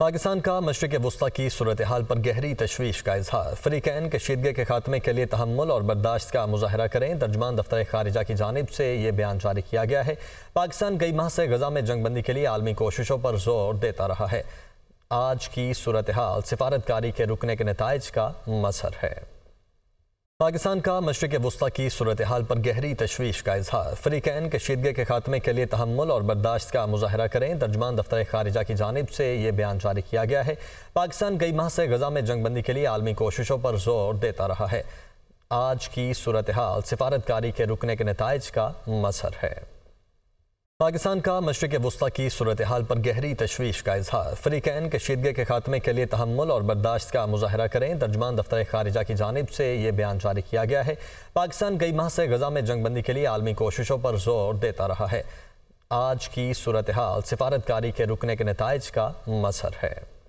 पाकिस्तान का मशरक वस्ती की सूरत हाल पर गहरी तशवीश का इजहार फ्रीकैन कशीदगी के खात्मे के लिए तहमुल और बर्दाश्त का मुजाहरा करें तर्जमान दफ्तर खारजा की जानब से ये बयान जारी किया गया है पाकिस्तान कई माह से गजा में जंगबंदी के लिए आलमी कोशिशों पर जोर देता रहा है आज की सूरत हाल सिफारतकारी के रुकने के नतज का मजहर है पाकिस्तान का मशरक वस्ती की सूरत हाल पर गहरी तशवीश का इजहार फ्रीकैन कशीदगी के खात्मे के लिए तहमुल और बर्दाश्त का मुजाहरा करें तर्जमान दफ्तर खारजा की जानब से ये बयान जारी किया गया है पाकिस्तान कई माह से गजा में जंगबंदी के लिए आलमी कोशिशों पर जोर देता रहा है आज की सूरत हाल सिफारतकारी के रुकने के नतज का मजहर है पाकिस्तान का मशरक वस्ती की सूरत हाल पर गहरी तशवीश का इजहार फ्रीकैन कशीदगी के खात्मे के लिए तहमुल और बर्दाश्त का मुजाहरा करें तर्जमान दफ्तर खारजा की जानब से ये बयान जारी किया गया है पाकिस्तान कई माह से गजा में जंगबंदी के लिए आलमी कोशिशों पर जोर देता रहा है आज की सूरत हाल सिफारतकारी के रुकने के नतज का मजहर है